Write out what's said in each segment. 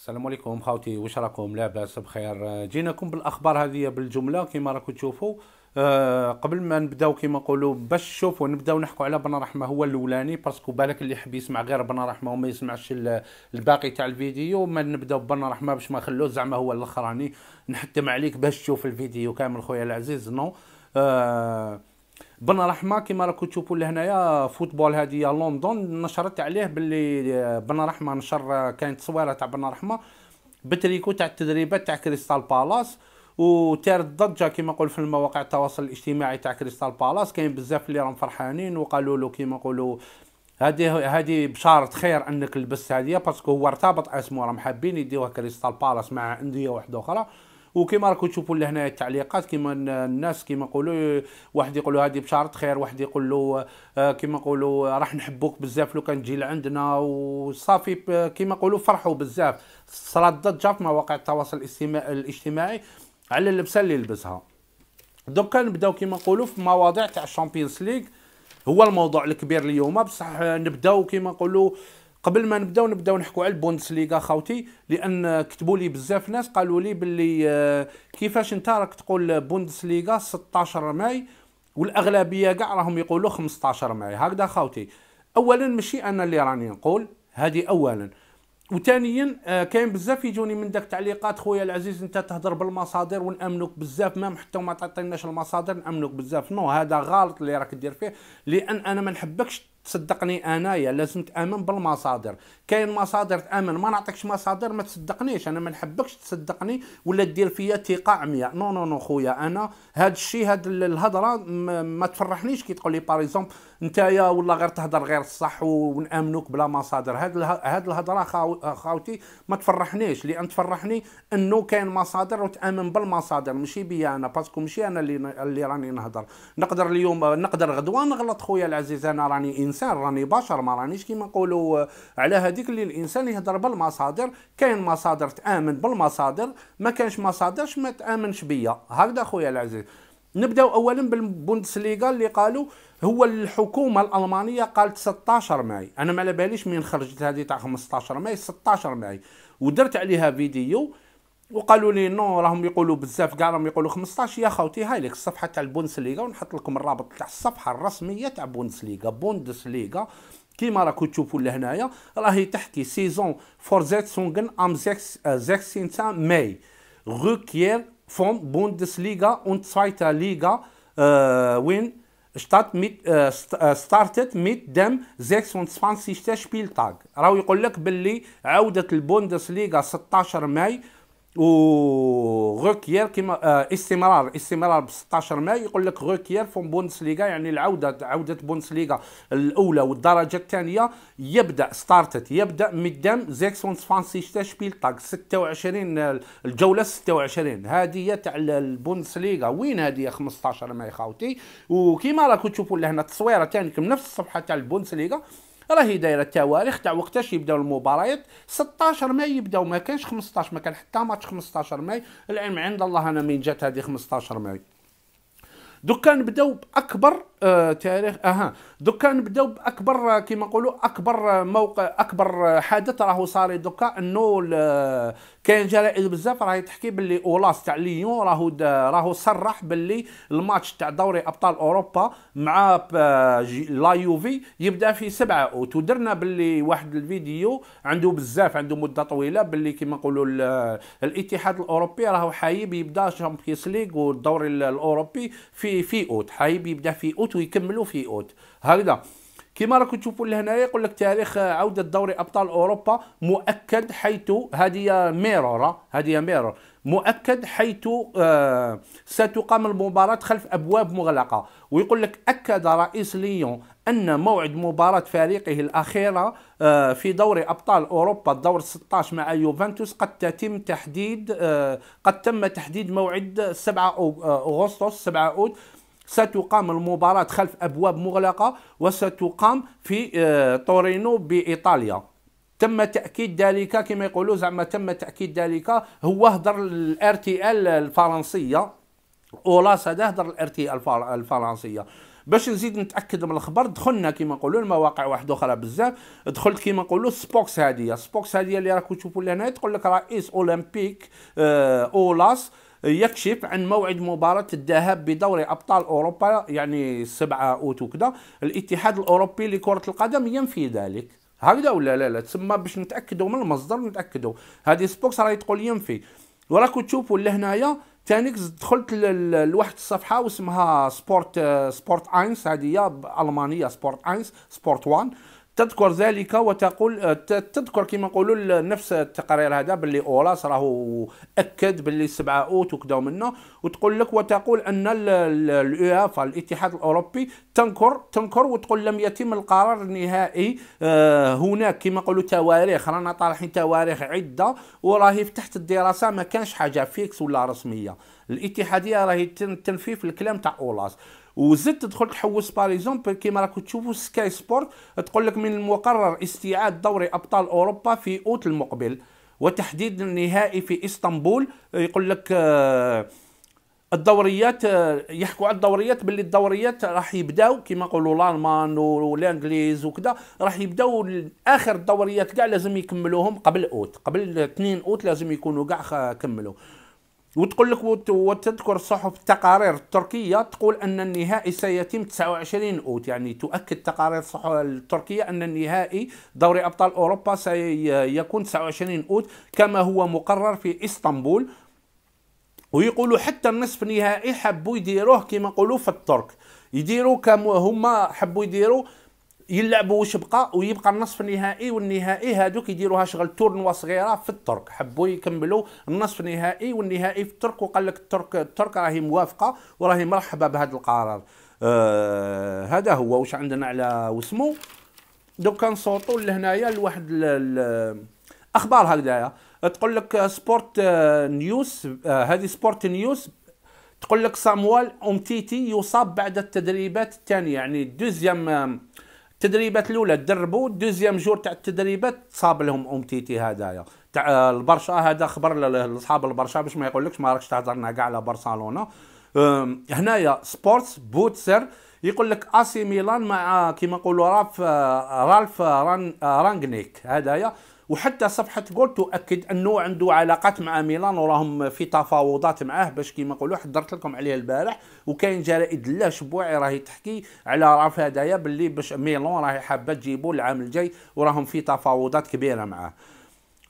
السلام عليكم خاوتي واش راكم لاباس بخير جيناكم بالاخبار هذه بالجمله كما راكم تشوفوا آه، قبل ما نبداو كما نقولوا باش شوفوا نبداو نحكوا على بن رحمه هو الاولاني باسكو بالك اللي يحب يسمع غير بن رحمه وما يسمعش الباقي تاع الفيديو ما نبداو بن رحمه باش ما نخلوه زعما هو الاخراني نحتم عليك باش تشوف الفيديو كامل خويا العزيز نو أه بن رحمه كما راكم تشوفوا لهنايا فوتبول هذه لندن نشرت عليه باللي آه، بن رحمه نشر آه، كانت تصويره تاع بن رحمه بتريكو تاع التدريبات تاع كريستال بالاس وتار الضجه كما نقول في المواقع التواصل الاجتماعي تاع كريستال بالاس كاين بزاف اللي راهم فرحانين وقالوا له كما نقولوا هذه هذه بشاره خير انك لبست هذه باسكو هو ارتبط اسمه راهم حابين يديوها كريستال بالاس مع انديه واحده اخرى وكما راكم تشوفوا لهنا التعليقات كما الناس كما نقولوا واحد يقول له هذه بشاره خير واحد يقول له آه، كما نقولوا راح نحبوك بزاف لو كان تجي لعندنا وصافي كما نقولوا فرحوا بزاف صرات ضجه في مواقع التواصل الاجتماعي على اللبسه اللي لبسها دوكا نبداو كما نقولوا في مواضيع تاع الشامبيونز ليغ هو الموضوع الكبير اليوم بصح نبداو كما نقولوا قبل ما نبداو نبداو نحكوا على البوندسليغا خاوتي لان كتبوا لي بزاف ناس قالوا لي باللي آه، كيفاش انت راك تقول بوندسليغا 16 ماي والاغلبيه كاع راهم يقولوا 15 ماي هكذا خاوتي اولا ماشي انا اللي راني نقول هذه اولا وثانيا آه، كاين بزاف يجوني من داك التعليقات خويا العزيز انت تهضر بالمصادر ونامنوك بزاف ما حتى ما تعطيناش المصادر نامنوك بزاف نو هذا غلط اللي راك دير فيه لان انا ما نحبكش صدقني انايا لازم تامن بالمصادر كاين مصادر تامن ما نعطيكش مصادر ما تصدقنيش انا ما نحبكش تصدقني ولا دير فيا ثقه عمياء نو نو نو خويا انا هاد الشيء هاد الهضره ما تفرحنيش كي تقول لي باريزون نتايا ولا غير تهضر غير الصح ونامنوك بلا مصادر هاد هاد الهضره خاوتي ما تفرحنيش لان تفرحني انه كاين مصادر وتامن بالمصادر ماشي بيا انا باسكو ماشي انا اللي اللي راني نهضر نقدر اليوم نقدر غدوه نغلط خويا العزيز انا راني انسان الانسان راني بشر ما رانيش كيما نقولوا آه، على هذيك اللي الانسان يهضر بالمصادر كاين مصادر تامن بالمصادر ما كانش مصادرش ما تامنش بيا هكذا خويا العزيز نبداو اولا بالبوندسليغا اللي قالوا هو الحكومه الالمانيه قالت 16 ماي انا ما على باليش من خرجت هذه تاع 15 ماي 16 ماي ودرت عليها فيديو وقالوا لي نو راهم يقولوا بزاف كاع راهم يقولوا 15 يا خوتي هاي لك الصفحه تاع البوندسليغا ونحط لكم الرابط تاع الصفحه الرسميه تاع بوندسليغا بوندسليغا كيما راكم تشوفوا لهنايا راهي تحكي سيزون فور سونغن ام زيكس آه، زيكسينتا ماي غوكير فون بوندسليغا ليغا اون Liga ليغا آه، وين شتات ميت äh, ميت mit dem 26. تاغ راهو يقول لك باللي عودة البوندسليغا 16 ماي و غوكيير كيما آه، استمرار استمرار ب 16 ماي يقول لك غوكيير فون بونس ليغا يعني العوده عوده بونس ليغا الاولى والدرجه الثانيه يبدا ستارتت يبدا مدام زيكسون فانسيشتا طاق 26 الجوله 26 هذه تاع البونس ليغا وين هذه 15 ماي خاوتي وكيما راكم تشوفوا لهنا التصويره من نفس الصفحه تاع البونس ليغا راهي دايره التواريخ تاع وقتاش يبداو المباريات 16 ماي يبداو ما كانش 15 ما كان حتى ماتش 15 ماي العلم عند الله انا من جات هذه 15 ماي دوكا نبداو باكبر تاريخ اها دوكا نبداو باكبر كما نقولوا اكبر موقع اكبر حدث راهو صار دوكا انه كاين جرائد بزاف راهي تحكي باللي اولاس تاع ليون راهو راهو صرح باللي الماتش تاع دوري ابطال اوروبا مع لا يوفي يبدا في 7 اوت ودرنا باللي واحد الفيديو عنده بزاف عنده مده طويله باللي كما نقولوا الاتحاد الاوروبي راهو حايب يبدا شامبيونز ليغ والدوري الاوروبي في في اوت حايب يبدا في اوت اوت ويكملوا في اوت هكذا كما راكم تشوفوا لهنايا يقول لك تاريخ عوده دوري ابطال اوروبا مؤكد حيث هذه ميرور هذه ميرور مؤكد حيث آه، ستقام المباراة خلف أبواب مغلقة ويقول لك أكد رئيس ليون أن موعد مباراة فريقه الأخيرة آه، في دوري أبطال أوروبا الدور 16 مع يوفنتوس قد تتم تحديد آه، قد تم تحديد موعد 7 أغسطس 7 أوت ستقام المباراة خلف أبواب مغلقة وستقام في آه، تورينو بإيطاليا تم تاكيد ذلك كما يقولوا زعما تم تاكيد ذلك هو هضر الار تي ال الفرنسيه اولاس هذا هضر الار تي ال الفرنسيه باش نزيد نتاكد من الخبر دخلنا كما نقولوا المواقع واحده اخرى بزاف دخلت كما نقولوا سبوكس هذه سبوكس هذه اللي راكم تشوفوا لهنا تقول لك رئيس اولمبيك آه، اولاس يكشف عن موعد مباراة الذهاب بدوري أبطال أوروبا يعني 7 أوت وكذا الاتحاد الأوروبي لكرة القدم ينفي ذلك هكذا ولا لا لا تسمى باش نتاكدوا من المصدر نتاكدوا هذه سبوكس راهي تقول ينفي وراكم تشوفوا لهنايا تانيك دخلت لواحد الصفحه واسمها سبورت سبورت اينس هذه المانيه سبورت اينس سبورت وان تذكر ذلك وتقول آه، تذكر كما نقولوا نفس التقرير هذا باللي اولاس راهو اكد باللي سبعه اوت وكذا منه وتقول لك وتقول ان اليوفا الاتحاد الاوروبي تنكر تنكر وتقول لم يتم القرار النهائي آه، هناك كما نقولوا تواريخ رانا طالحين تواريخ عده وراهي تحت الدراسه ما كانش حاجه فيكس ولا رسميه الاتحاديه راهي تنفيف الكلام تاع اولاس وزدت تدخل تحوس باريزومبل كيما راكم تشوفوا سكاي سبورت تقول لك من المقرر استيعاد دوري ابطال اوروبا في اوت المقبل وتحديد النهائي في اسطنبول يقول لك آه، الدوريات آه، يحكوا على الدوريات باللي الدوريات راح يبداو كيما نقولوا الالمان والانجليز وكذا راح يبداو اخر الدوريات كاع لازم يكملوهم قبل اوت قبل 2 اوت لازم يكونوا كاع كملوا وتقول لك وتذكر الصحف التقارير التركيه تقول ان النهائي سيتم 29 اوت يعني تؤكد تقارير الصحف التركيه ان النهائي دوري ابطال اوروبا سيكون 29 اوت كما هو مقرر في اسطنبول ويقولوا حتى النصف النهائي حبوا يديروه كما نقولوا في الترك يديروا كما هما حبوا يديروا يلعبوا واش بقى ويبقى النصف النهائي والنهائي هادوك يديروها شغل تورنوا صغيره في الترك حبوا يكملوا النصف النهائي والنهائي في الترك وقال لك الترك الترك راهي موافقه وراهي مرحبه بهذا القرار آه هذا هو واش عندنا على وسمو دوك كنصوتوا لهنايا لواحد اخبار هكذايا تقول لك سبورت نيوز آه، هذه سبورت نيوز تقول لك ساموال اومتيتي يصاب بعد التدريبات الثانيه يعني دوزيام التدريبات الاولى تدربوا الدوزيام جور تاع التدريبات صاب لهم تيتي هدايا تاع البرشا هذا خبر لاصحاب البرشا باش ما يقولكش ما راكش تهضرنا كاع على برشلونه هنايا سبورتس بوتسر يقول لك اسي ميلان مع كيما نقولوا رالف آه، رالف آه، ران آه، رانغنيك هدايا وحتى صفحه جول تؤكد انه عنده علاقات مع ميلان وراهم في تفاوضات معاه باش كيما نقولوا حضرت لكم عليه البارح وكاين جرائد لا شبوعي راهي تحكي على رافا دايا باللي باش ميلان راهي حابه تجيبو العام الجاي وراهم في تفاوضات كبيره معاه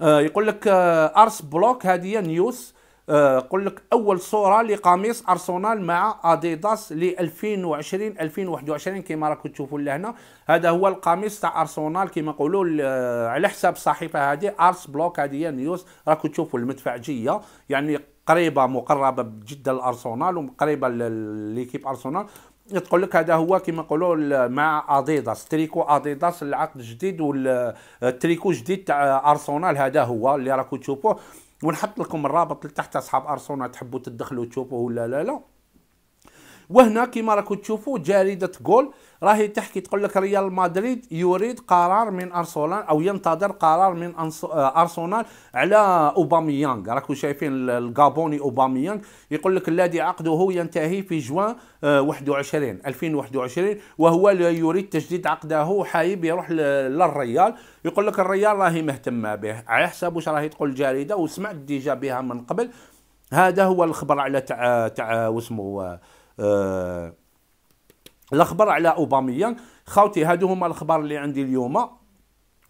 آه يقول لك آه ارس بلوك هذه نيوز آه، قل لك اول صوره لقميص ارسنال مع اديداس ل 2020 2021 كما راكم تشوفوا لهنا هذا هو القميص تاع ارسنال كما نقولوا آه، على حساب الصحيفه هذه ارس بلوك هذه نيوز راكم تشوفوا المدفعجيه يعني قريبه مقربه جدا لارسنال وقريبه ليكيب ارسنال تقول لك هذا هو كما نقولوا مع اديداس تريكو اديداس العقد الجديد والتريكو آه، الجديد تاع ارسنال هذا هو اللي راكم تشوفوه ونحط لكم الرابط لتحت اصحاب ارسنال تحبوا تدخلوا تشوفوا ولا لا لا وهنا كما راكم تشوفوا جريده جول راهي تحكي تقول لك ريال مدريد يريد قرار من ارسنال او ينتظر قرار من آه، ارسنال على اوباميانغ راكم شايفين الغابوني اوباميانغ يقول لك الذي عقده ينتهي في جوان 21 آه، 2021 وهو يريد تجديد عقده حايب يروح للريال يقول لك الريال راهي مهتمه به على حساب واش راهي تقول الجريده وسمعت ديجا بها من قبل هذا هو الخبر على تاع تاع واسمو آه، آه، الاخبار على اوباميان خاوتي هادو هما الاخبار اللي عندي اليوم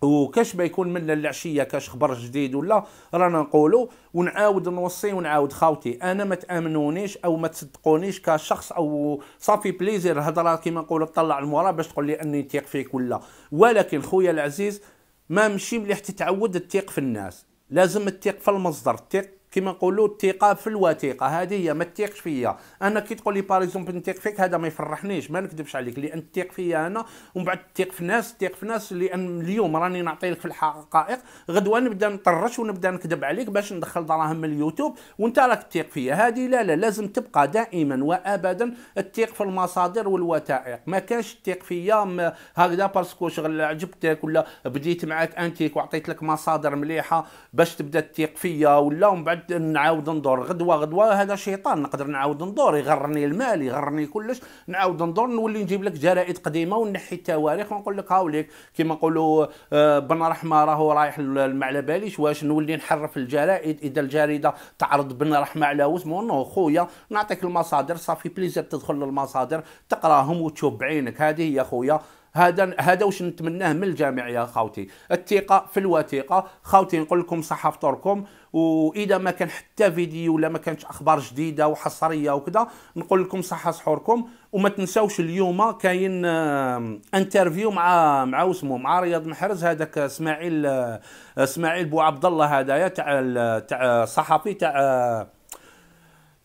وكاش ما يكون منا العشيه كاش خبر جديد ولا رانا نقولوا ونعاود نوصي ونعاود خاوتي انا ما تامنونيش او ما تصدقونيش كشخص او صافي بليزير هضره كيما نقولوا طلع المورا باش تقول لي اني نثيق فيك ولا ولكن خويا العزيز ما مشي مليح تتعود تثيق في الناس لازم تثيق في المصدر تثيق كما نقولوا الثقه في الوثيقه هذه هي ما تثيقش فيا انا كي تقول لي باغ اكزومبل نثيق فيك هذا ما يفرحنيش ما نكذبش عليك لان تثيق فيا انا ومن بعد تثيق في ناس تثيق في ناس لان اليوم راني نعطي لك في الحقائق غدوه نبدا نطرش ونبدا نكذب عليك باش ندخل دراهم من اليوتيوب وانت راك تثيق فيا هذه لا لا لازم تبقى دائما وابدا تثيق في المصادر والوثائق ما كانش تثيق فيا هكذا باسكو شغل عجبتك ولا بديت معاك انتيك وعطيت لك مصادر مليحه باش تبدا تثيق فيا ولا ومن بعد نقعد نعاود ندور غدوه غدوه هذا شيطان نقدر نعاود ندور يغرني المال يغرني كلش نعاود ندور نولي نجيب لك جرائد قديمه ونحي التواريخ ونقول لك هاوليك كما نقولوا آه، بن رحمه راهو رايح ما على باليش واش نولي نحرف الجرائد اذا الجريده تعرض بن رحمه على وسمو نو خويا نعطيك المصادر صافي بليزير تدخل للمصادر تقراهم وتشوف بعينك هذه هي خويا هذا هذا واش نتمناه من الجامع يا خاوتي الثقه في الوثيقه خاوتي نقول لكم صحه فطوركم واذا ما كان حتى فيديو ولا ما كانتش اخبار جديده وحصريه وكذا نقول لكم صحه سحوركم وما تنساوش اليوم كاين انترفيو مع مع اسمه مع رياض محرز هذاك اسماعيل آه، اسماعيل بو عبد الله هذايا تاع تاع صحفي تاع آه،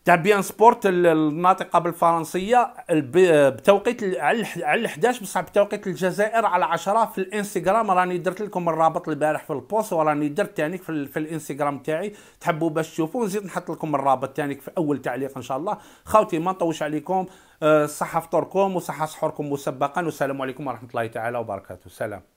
تاع بيان سبورت الناطقه بالفرنسيه بتوقيت على 11 بصح بتوقيت الجزائر على 10 في الانستغرام راني درت لكم الرابط البارح في البوست وراني درت تانيك في, في الانستغرام تاعي تحبوا باش تشوفوا نزيد نحط لكم الرابط تانيك في اول تعليق ان شاء الله خاوتي ما نطوش عليكم آه، صحه فطوركم وصحه سحوركم مسبقا والسلام عليكم ورحمه الله تعالى وبركاته سلام